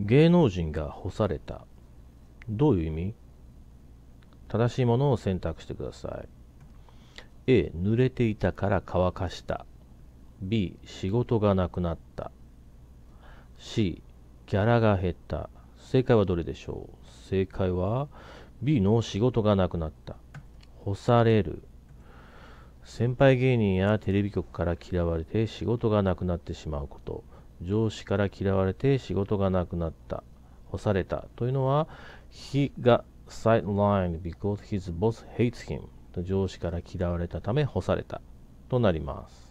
芸能人が干された。どういう意味正しいものを選択してください。A、濡れていたから乾かした。B、仕事がなくなった。C、ギャラが減った。正解はどれでしょう正解は B の仕事がなくなった。干される。先輩芸人やテレビ局から嫌われて仕事がなくなってしまうこと。上司から嫌われて仕事がなくなった、干されたというのは、he got sidelined because his boss hates him 上司から嫌われたため干されたとなります。